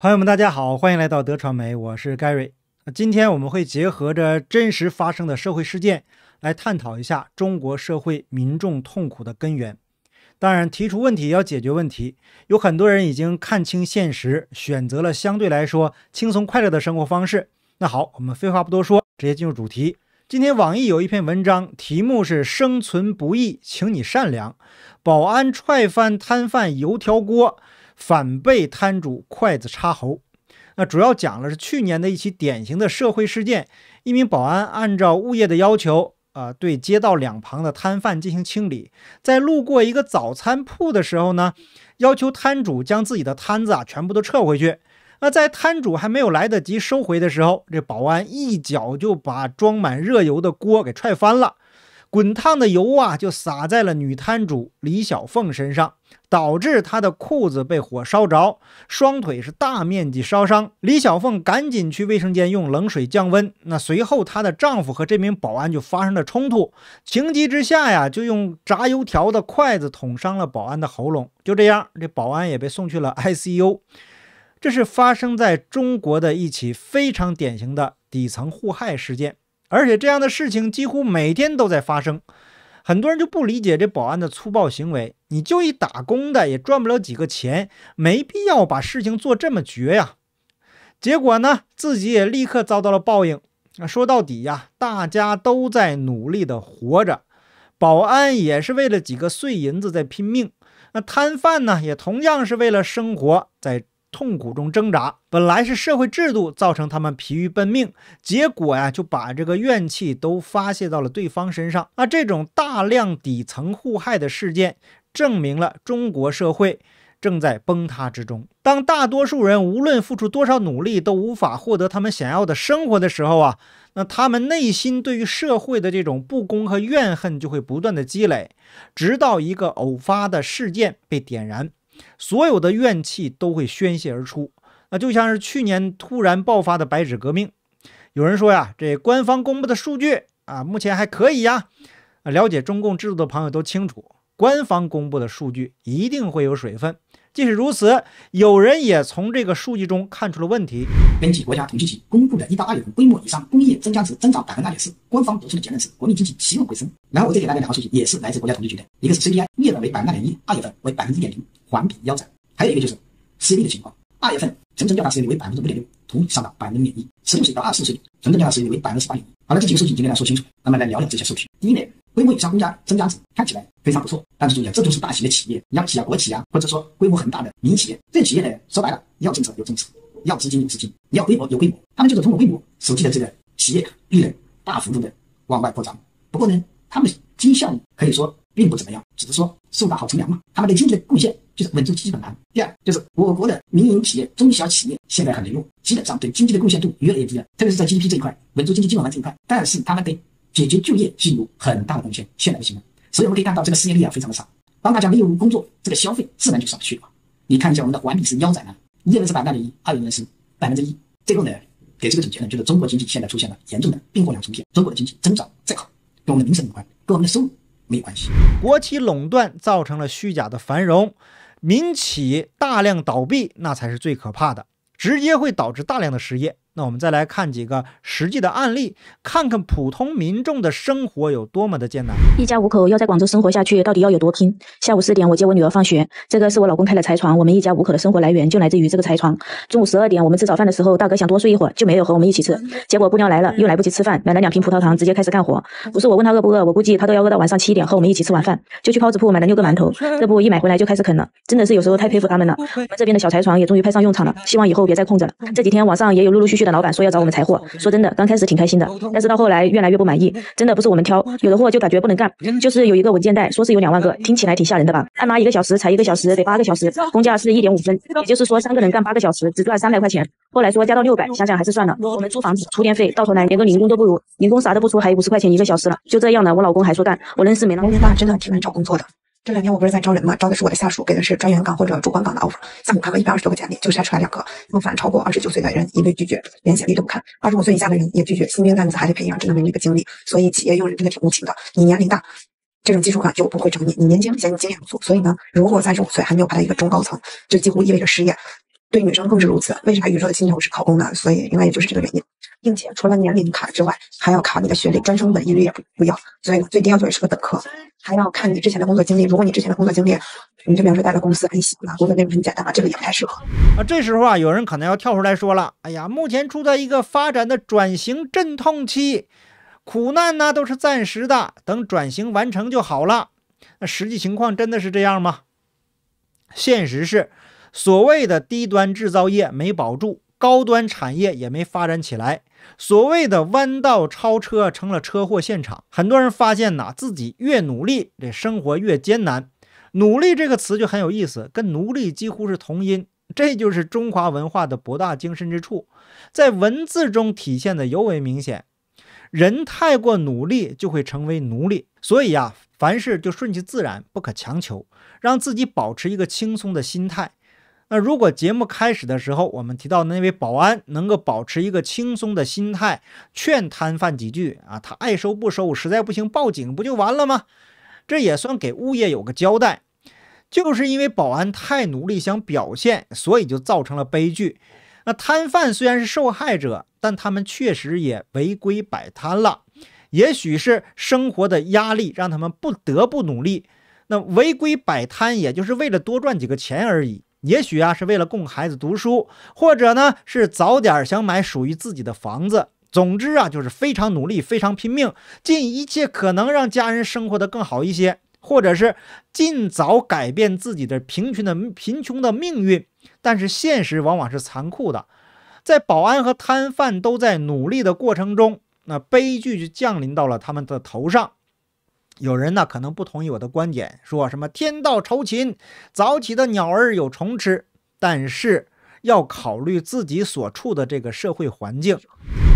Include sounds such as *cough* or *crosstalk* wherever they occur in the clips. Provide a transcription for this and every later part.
朋友们，大家好，欢迎来到德传媒，我是 Gary。今天我们会结合着真实发生的社会事件来探讨一下中国社会民众痛苦的根源。当然，提出问题要解决问题，有很多人已经看清现实，选择了相对来说轻松快乐的生活方式。那好，我们废话不多说，直接进入主题。今天网易有一篇文章，题目是“生存不易，请你善良”。保安踹翻摊贩油条锅，反被摊主筷子插喉。那主要讲了是去年的一起典型的社会事件。一名保安按照物业的要求，呃，对街道两旁的摊贩进行清理，在路过一个早餐铺的时候呢，要求摊主将自己的摊子啊全部都撤回去。那在摊主还没有来得及收回的时候，这保安一脚就把装满热油的锅给踹翻了，滚烫的油啊就洒在了女摊主李小凤身上，导致她的裤子被火烧着，双腿是大面积烧伤。李小凤赶紧去卫生间用冷水降温。那随后她的丈夫和这名保安就发生了冲突，情急之下呀就用炸油条的筷子捅伤了保安的喉咙，就这样这保安也被送去了 *laughs* ICU。这是发生在中国的一起非常典型的底层互害事件，而且这样的事情几乎每天都在发生。很多人就不理解这保安的粗暴行为，你就一打工的也赚不了几个钱，没必要把事情做这么绝呀。结果呢，自己也立刻遭到了报应说到底呀，大家都在努力的活着，保安也是为了几个碎银子在拼命，那摊贩呢，也同样是为了生活在。痛苦中挣扎，本来是社会制度造成他们疲于奔命，结果呀就把这个怨气都发泄到了对方身上。那这种大量底层互害的事件，证明了中国社会正在崩塌之中。当大多数人无论付出多少努力都无法获得他们想要的生活的时候啊，那他们内心对于社会的这种不公和怨恨就会不断的积累，直到一个偶发的事件被点燃。所有的怨气都会宣泄而出，那就像是去年突然爆发的“白纸革命”。有人说呀，这官方公布的数据啊，目前还可以呀。了解中共制度的朋友都清楚，官方公布的数据一定会有水分。即使如此，有人也从这个数据中看出了问题。根据国家统计局公布的一到二份规模以上工业增加值增长百分之二点四，官方得出的结论是国民经济企稳回升。然后我再给大家两条数据，也是来自国家统计局的，一个是 CPI，月份为百分之二点一，二月份为百分之一点零。环比腰斩，还有一个就是失业的情况。二月份城镇调查失业率为百分之五点六，同比上涨百分之零点一。十六岁到二十四岁城镇调查失业率为百分之十八点一。好了，这几个数据已经跟大家说清楚。那么来聊聊这些数据。第一呢，规模以上工家增加值看起来非常不错，但是意啊，这都是大型的企业，央企啊、国企啊，或者说规模很大的民营企业。这些企业呢，说白了，要政策有政策，要资金有资金，要规模有规模，他们就是通过规模实际的这个企业利润大幅度的往外扩张。不过呢，他们经济效益可以说并不怎么样，只是说树大好乘凉嘛，他们的经济的贡献。就是稳住基本盘。第二，就是我国的民营企业、中小企业现在很羸弱，基本上对经济的贡献度越来越低，了，特别是在 GDP 这一块，稳住经济基本盘这一块。但是他们对解决就业具有很大的贡献，现在不行了。所以我们可以看到，这个失业率啊非常的少，当大家没有工作，这个消费自然就上不去了。你看一下我们的环比是腰斩了，一月份是百分之一，二月份是百分之一。最后呢，给这个总结呢，就是中国经济现在出现了严重的“病过两重天”。中国的经济增长再好，跟我们的民生有关，跟我们的收入没有关系。国企垄断造成了虚假的繁荣。民企大量倒闭，那才是最可怕的，直接会导致大量的失业。那我们再来看几个实际的案例，看看普通民众的生活有多么的艰难。一家五口要在广州生活下去，到底要有多拼？下午四点，我接我女儿放学，这个是我老公开的柴床，我们一家五口的生活来源就来自于这个柴床。中午十二点，我们吃早饭的时候，大哥想多睡一会儿，就没有和我们一起吃。结果布料来了，又来不及吃饭，买了两瓶葡萄糖，直接开始干活。不是我问他饿不饿，我估计他都要饿到晚上七点和我们一起吃晚饭，就去包子铺买了六个馒头。这不一买回来就开始啃了，真的是有时候太佩服他们了。我们这边的小柴床也终于派上用场了，希望以后别再空着了。这几天网上也有陆陆续续。老板说要找我们裁货，说真的，刚开始挺开心的，但是到后来越来越不满意，真的不是我们挑，有的货就感觉不能干，就是有一个文件袋，说是有两万个，听起来挺吓人的吧？按妈一个小时才一个小时，得八个小时，工价是一点五分，也就是说三个人干八个小时只赚三百块钱。后来说加到六百，想想还是算了。我们租房子、出电费，到头来连个零工都不如，零工啥都不出，还有五十块钱一个小时了，就这样呢，我老公还说干，我认识没那？么那真的挺难找工作的。这两天我不是在招人吗？招的是我的下属，给的是专员岗或者主管岗的 offer。下午看了1 2十多个简历，就筛出来两个。那么，凡超过29岁的人一律拒绝，连简历都不看；25岁以下的人也拒绝。新兵蛋子还得培养，真的没那个精力。所以，企业用人真的挺无情的。你年龄大，这种基础岗就不会找你；你年轻，显你经验不足。所以呢，如果35岁还没有爬到一个中高层，就几乎意味着失业。对女生更是如此。为啥宇宙的尽头是考公呢？所以应该也就是这个原因，并且除了年龄卡之外，还要卡你的学历，专升本一律也不不要。所以呢，最低要求也是个本科，还要看你之前的工作经历。如果你之前的工作经历，你就比方说待的公司很小了，工作内容很简单，这个也不太适合。啊，这时候啊，有人可能要跳出来说了：“哎呀，目前处在一个发展的转型阵痛期，苦难呢都是暂时的，等转型完成就好了。”那实际情况真的是这样吗？现实是。所谓的低端制造业没保住，高端产业也没发展起来。所谓的弯道超车成了车祸现场。很多人发现呐，自己越努力，这生活越艰难。努力这个词就很有意思，跟奴隶几乎是同音。这就是中华文化的博大精深之处，在文字中体现的尤为明显。人太过努力就会成为奴隶，所以呀，凡事就顺其自然，不可强求，让自己保持一个轻松的心态。那如果节目开始的时候，我们提到那位保安能够保持一个轻松的心态，劝摊贩几句啊，他爱收不收，实在不行报警不就完了吗？这也算给物业有个交代。就是因为保安太努力想表现，所以就造成了悲剧。那摊贩虽然是受害者，但他们确实也违规摆摊了。也许是生活的压力让他们不得不努力。那违规摆摊也就是为了多赚几个钱而已。也许啊，是为了供孩子读书，或者呢是早点想买属于自己的房子。总之啊，就是非常努力，非常拼命，尽一切可能让家人生活的更好一些，或者是尽早改变自己的贫穷的贫穷的命运。但是现实往往是残酷的，在保安和摊贩都在努力的过程中，那悲剧就降临到了他们的头上。有人呢可能不同意我的观点，说什么天道酬勤，早起的鸟儿有虫吃。但是要考虑自己所处的这个社会环境。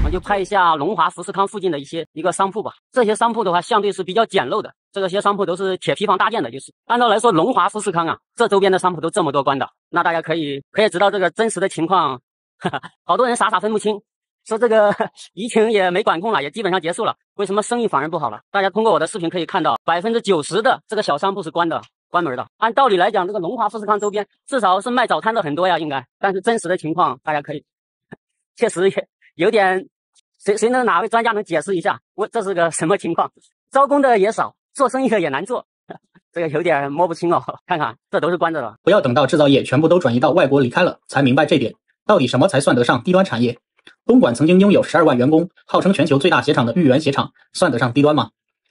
我就拍一下龙华富士康附近的一些一个商铺吧。这些商铺的话，相对是比较简陋的。这些商铺都是铁皮房搭建的，就是按照来说，龙华富士康啊，这周边的商铺都这么多关的，那大家可以可以知道这个真实的情况。哈哈，好多人傻傻分不清。说这个 *laughs* 疫情也没管控了，也基本上结束了，为什么生意反而不好了？大家通过我的视频可以看到，百分之九十的这个小商铺是关的，关门的。按道理来讲，这个龙华富士康周边至少是卖早餐的很多呀，应该。但是真实的情况，大家可以，确实也有点，谁谁能哪位专家能解释一下？我这是个什么情况？招工的也少，做生意的也难做，*laughs* 这个有点摸不清哦。看看，这都是关着的。不要等到制造业全部都转移到外国离开了，才明白这点到底什么才算得上低端产业。东莞曾经拥有十二万员工，号称全球最大鞋厂的裕园鞋厂，算得上低端吗？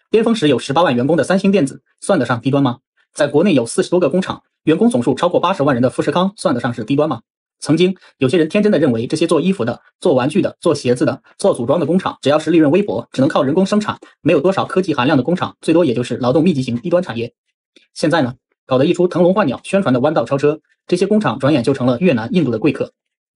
巅峰时有十八万员工的三星电子，算得上低端吗？在国内有四十多个工厂，员工总数超过八十万人的富士康，算得上是低端吗？曾经有些人天真的认为，这些做衣服的、做玩具的、做鞋子的、做组装的工厂，只要是利润微薄，只能靠人工生产，没有多少科技含量的工厂，最多也就是劳动密集型低端产业。现在呢，搞得一出腾龙换鸟宣传的弯道超车，这些工厂转眼就成了越南、印度的贵客。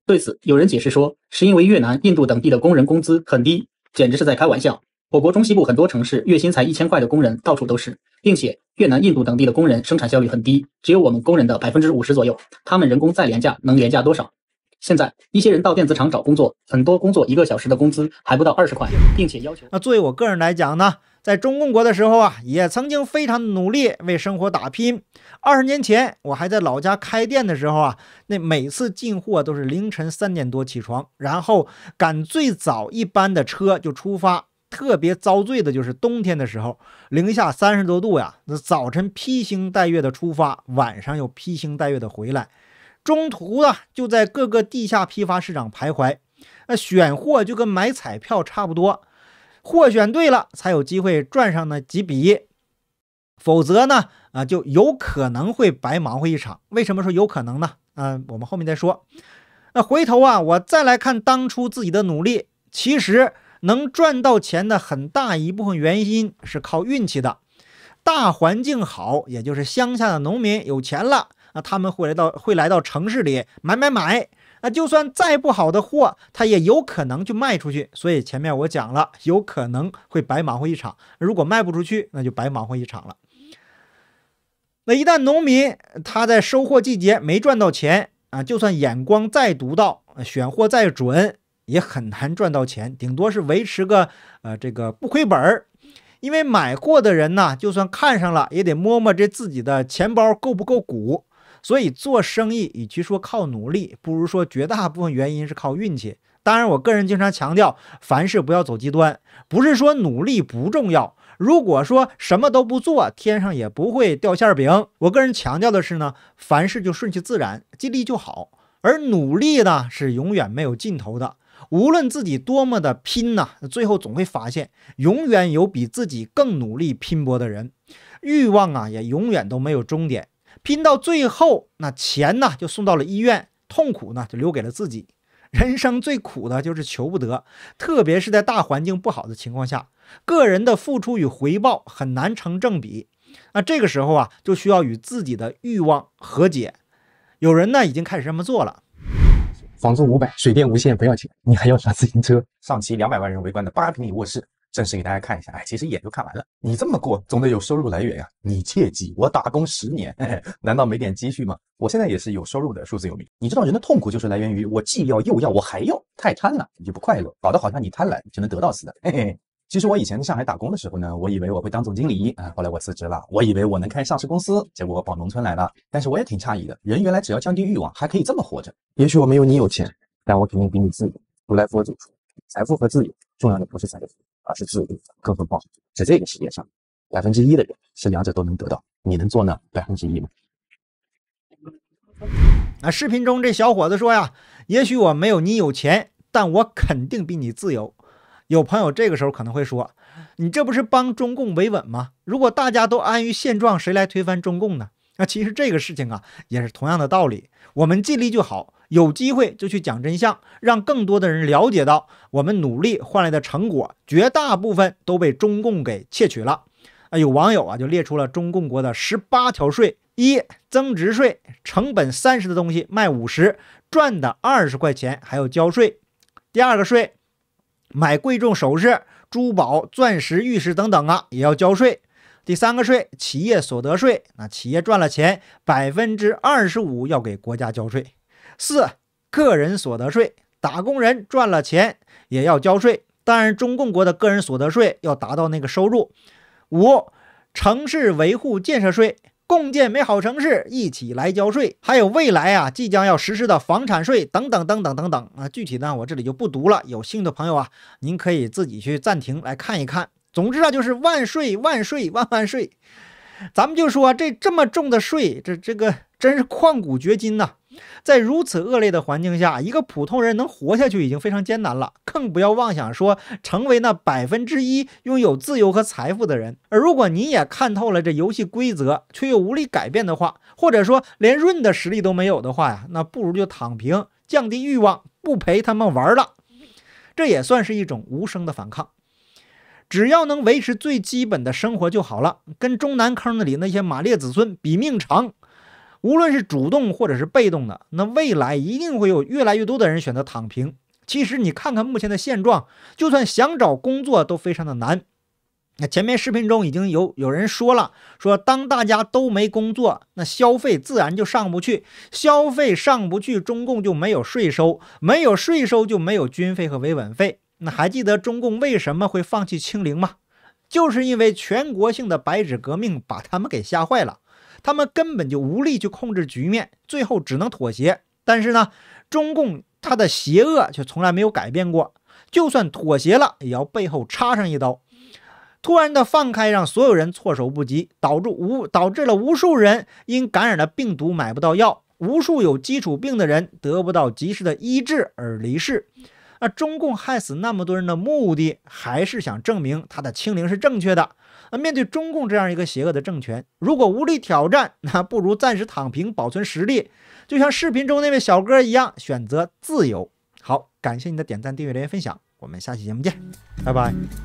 对此，有人解释说，是因为越南、印度等地的工人工资很低，简直是在开玩笑。我国中西部很多城市月薪才一千块的工人到处都是，并且越南、印度等地的工人生产效率很低，只有我们工人的百分之五十左右。他们人工再廉价，能廉价多少？现在一些人到电子厂找工作，很多工作一个小时的工资还不到二十块，并且要求。那作为我个人来讲呢，在中共国的时候啊，也曾经非常努力为生活打拼。二十年前我还在老家开店的时候啊，那每次进货都是凌晨三点多起床，然后赶最早一班的车就出发。特别遭罪的就是冬天的时候，零下三十多度呀，那早晨披星戴月的出发，晚上又披星戴月的回来。中途啊，就在各个地下批发市场徘徊，那选货就跟买彩票差不多，货选对了才有机会赚上那几笔，否则呢，啊，就有可能会白忙活一场。为什么说有可能呢？啊，我们后面再说。那回头啊，我再来看当初自己的努力，其实能赚到钱的很大一部分原因是靠运气的，大环境好，也就是乡下的农民有钱了。那他们会来到，会来到城市里买买买。那就算再不好的货，他也有可能去卖出去。所以前面我讲了，有可能会白忙活一场。如果卖不出去，那就白忙活一场了。那一旦农民他在收获季节没赚到钱啊，就算眼光再独到，选货再准，也很难赚到钱，顶多是维持个呃这个不亏本儿。因为买货的人呢，就算看上了，也得摸摸这自己的钱包够不够鼓。所以做生意，与其说靠努力，不如说绝大部分原因是靠运气。当然，我个人经常强调，凡事不要走极端，不是说努力不重要。如果说什么都不做，天上也不会掉馅饼。我个人强调的是呢，凡事就顺其自然，尽力就好。而努力呢，是永远没有尽头的。无论自己多么的拼呢，最后总会发现，永远有比自己更努力拼搏的人。欲望啊，也永远都没有终点。拼到最后，那钱呢就送到了医院，痛苦呢就留给了自己。人生最苦的就是求不得，特别是在大环境不好的情况下，个人的付出与回报很难成正比。那这个时候啊，就需要与自己的欲望和解。有人呢已经开始这么做了，房租五百，水电无限不要钱，你还要啥自行车？上期两百万人围观的八平米卧室。正式给大家看一下，哎，其实一眼就看完了。你这么过，总得有收入来源呀。你切记，我打工十年，嘿嘿，难道没点积蓄吗？我现在也是有收入的，数字有民。你知道人的痛苦就是来源于我既要又要，我还要太贪了，你就不快乐，搞得好像你贪婪就能得到似的。嘿嘿，其实我以前在上海打工的时候呢，我以为我会当总经理啊，后来我辞职了，我以为我能开上市公司，结果我跑农村来了。但是我也挺诧异的，人原来只要降低欲望，还可以这么活着。也许我没有你有钱，但我肯定比你自由。如来佛祖说，财富和自由，重要的不是财富。而是自由，各种报酬。在这个世界上，百分之一的人是两者都能得到。你能做呢？百分之一吗？啊，视频中这小伙子说呀：“也许我没有你有钱，但我肯定比你自由。”有朋友这个时候可能会说：“你这不是帮中共维稳吗？如果大家都安于现状，谁来推翻中共呢？”啊，其实这个事情啊，也是同样的道理。我们尽力就好，有机会就去讲真相，让更多的人了解到我们努力换来的成果，绝大部分都被中共给窃取了。啊，有网友啊就列出了中共国的十八条税：一、增值税，成本三十的东西卖五十，赚的二十块钱还要交税；第二个税，买贵重首饰、珠宝、钻石、玉石等等啊也要交税。第三个税，企业所得税。那企业赚了钱，百分之二十五要给国家交税。四，个人所得税，打工人赚了钱也要交税，但是中共国的个人所得税要达到那个收入。五，城市维护建设税，共建美好城市，一起来交税。还有未来啊，即将要实施的房产税等等等等等等啊，具体呢，我这里就不读了。有兴趣的朋友啊，您可以自己去暂停来看一看。总之啊，就是万税万税万万税，咱们就说这这么重的税，这这个真是旷古绝今呐！在如此恶劣的环境下，一个普通人能活下去已经非常艰难了，更不要妄想说成为那百分之一拥有自由和财富的人。而如果你也看透了这游戏规则，却又无力改变的话，或者说连润的实力都没有的话呀，那不如就躺平，降低欲望，不陪他们玩了，这也算是一种无声的反抗。只要能维持最基本的生活就好了，跟中南坑子里那些马列子孙比命长。无论是主动或者是被动的，那未来一定会有越来越多的人选择躺平。其实你看看目前的现状，就算想找工作都非常的难。那前面视频中已经有有人说了，说当大家都没工作，那消费自然就上不去，消费上不去，中共就没有税收，没有税收就没有军费和维稳费。那还记得中共为什么会放弃清零吗？就是因为全国性的白纸革命把他们给吓坏了，他们根本就无力去控制局面，最后只能妥协。但是呢，中共他的邪恶却从来没有改变过，就算妥协了也要背后插上一刀。突然的放开让所有人措手不及，导致无导致了无数人因感染了病毒买不到药，无数有基础病的人得不到及时的医治而离世。那中共害死那么多人的目的，还是想证明他的清零是正确的。那面对中共这样一个邪恶的政权，如果无力挑战，那不如暂时躺平，保存实力。就像视频中那位小哥一样，选择自由。好，感谢你的点赞、订阅、留言、分享，我们下期节目见，拜拜。